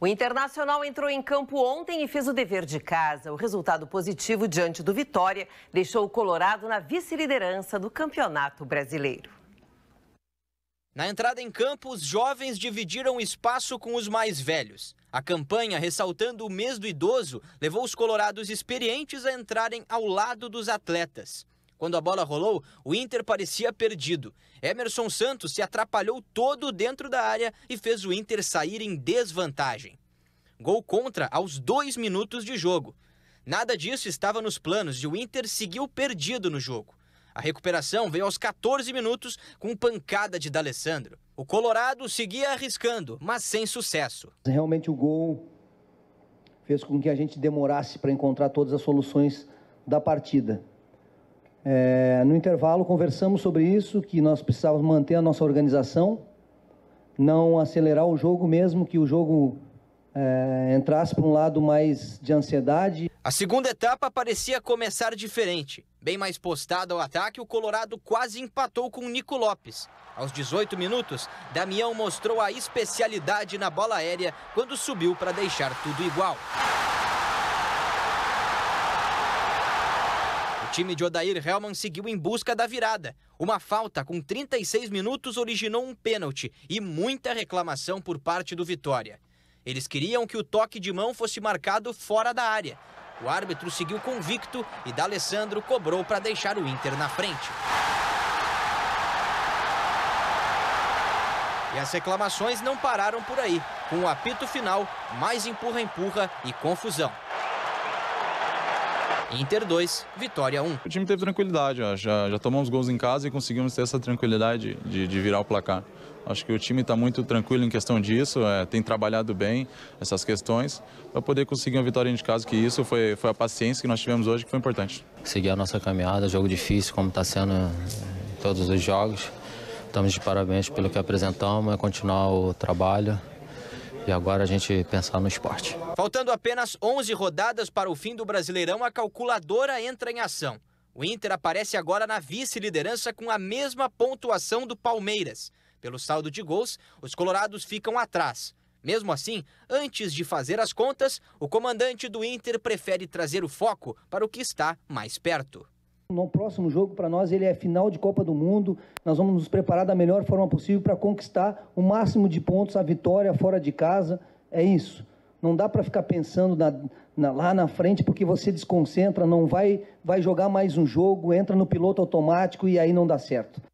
O Internacional entrou em campo ontem e fez o dever de casa. O resultado positivo diante do Vitória deixou o Colorado na vice-liderança do Campeonato Brasileiro. Na entrada em campo, os jovens dividiram espaço com os mais velhos. A campanha, ressaltando o mês do idoso, levou os colorados experientes a entrarem ao lado dos atletas. Quando a bola rolou, o Inter parecia perdido. Emerson Santos se atrapalhou todo dentro da área e fez o Inter sair em desvantagem. Gol contra aos dois minutos de jogo. Nada disso estava nos planos e o Inter seguiu perdido no jogo. A recuperação veio aos 14 minutos com pancada de D'Alessandro. O Colorado seguia arriscando, mas sem sucesso. Realmente o gol fez com que a gente demorasse para encontrar todas as soluções da partida. É, no intervalo, conversamos sobre isso, que nós precisávamos manter a nossa organização, não acelerar o jogo, mesmo que o jogo é, entrasse para um lado mais de ansiedade. A segunda etapa parecia começar diferente. Bem mais postado ao ataque, o Colorado quase empatou com o Nico Lopes. Aos 18 minutos, Damião mostrou a especialidade na bola aérea quando subiu para deixar tudo igual. O time de Odair Hellman seguiu em busca da virada. Uma falta com 36 minutos originou um pênalti e muita reclamação por parte do Vitória. Eles queriam que o toque de mão fosse marcado fora da área. O árbitro seguiu convicto e D'Alessandro cobrou para deixar o Inter na frente. E as reclamações não pararam por aí. Com o apito final, mais empurra-empurra e confusão. Inter 2, Vitória 1. O time teve tranquilidade, ó. Já, já tomamos gols em casa e conseguimos ter essa tranquilidade de, de virar o placar. Acho que o time está muito tranquilo em questão disso, é, tem trabalhado bem essas questões para poder conseguir uma vitória de casa, que isso foi, foi a paciência que nós tivemos hoje, que foi importante. Seguir a nossa caminhada, jogo difícil, como está sendo em todos os jogos. Estamos de parabéns pelo que apresentamos, é continuar o trabalho e agora a gente pensar no esporte. Faltando apenas 11 rodadas para o fim do Brasileirão, a calculadora entra em ação. O Inter aparece agora na vice-liderança com a mesma pontuação do Palmeiras. Pelo saldo de gols, os colorados ficam atrás. Mesmo assim, antes de fazer as contas, o comandante do Inter prefere trazer o foco para o que está mais perto. No próximo jogo, para nós, ele é final de Copa do Mundo. Nós vamos nos preparar da melhor forma possível para conquistar o máximo de pontos, a vitória fora de casa. É isso. Não dá para ficar pensando na, na, lá na frente, porque você desconcentra, não vai, vai jogar mais um jogo, entra no piloto automático e aí não dá certo.